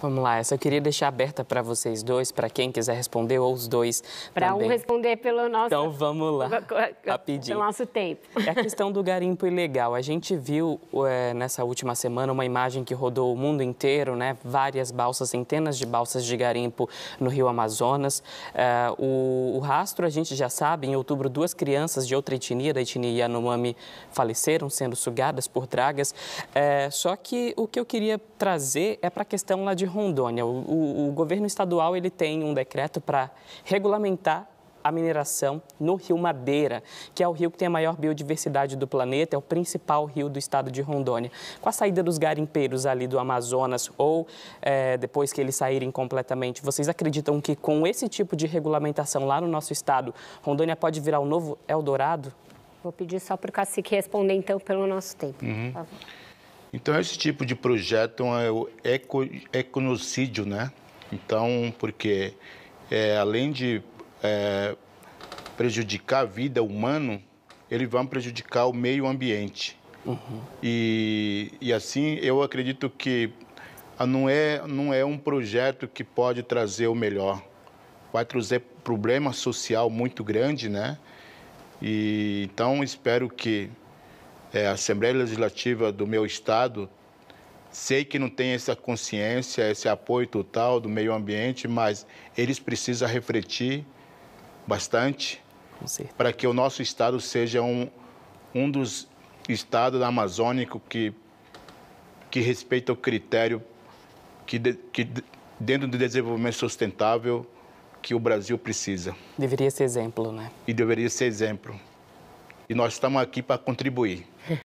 Vamos lá, Essa eu queria deixar aberta para vocês dois, para quem quiser responder, ou os dois. Para um responder pelo nosso. Então vamos lá, rapidinho. Pelo nosso tempo. É a questão do garimpo ilegal. A gente viu é, nessa última semana uma imagem que rodou o mundo inteiro, né? Várias balsas, centenas de balsas de garimpo no Rio Amazonas. É, o, o, rastro, a gente já sabe, em outubro, duas crianças de outra etnia, da etnia Yanomami, faleceram, sendo sugadas por dragas. É, só que o que eu queria trazer é para a questão lá de Rondônia. O, o, o governo estadual ele tem um decreto para regulamentar a mineração no Rio Madeira, que é o rio que tem a maior biodiversidade do planeta, é o principal rio do estado de Rondônia. Com a saída dos garimpeiros ali do Amazonas ou é, depois que eles saírem completamente, vocês acreditam que com esse tipo de regulamentação lá no nosso estado, Rondônia pode virar o um novo Eldorado? Vou pedir só para o cacique responder, então, pelo nosso tempo. Uhum. Por favor. Então, esse tipo de projeto é o eco, econocídio, né? Então, porque é, além de é, prejudicar a vida humana, ele vai prejudicar o meio ambiente. Uhum. E, e assim, eu acredito que ah, não é, não é um projeto que pode trazer o melhor. Vai trazer problema social muito grande, né? E, então, espero que é, a Assembleia Legislativa do meu estado, sei que não tem essa consciência, esse apoio total do meio ambiente, mas eles precisam refletir bastante para que o nosso estado seja um, um dos estados amazônicos que, que respeita o critério que, de, que dentro do desenvolvimento sustentável que o Brasil precisa. Deveria ser exemplo, né? E deveria ser exemplo e nós estamos aqui para contribuir.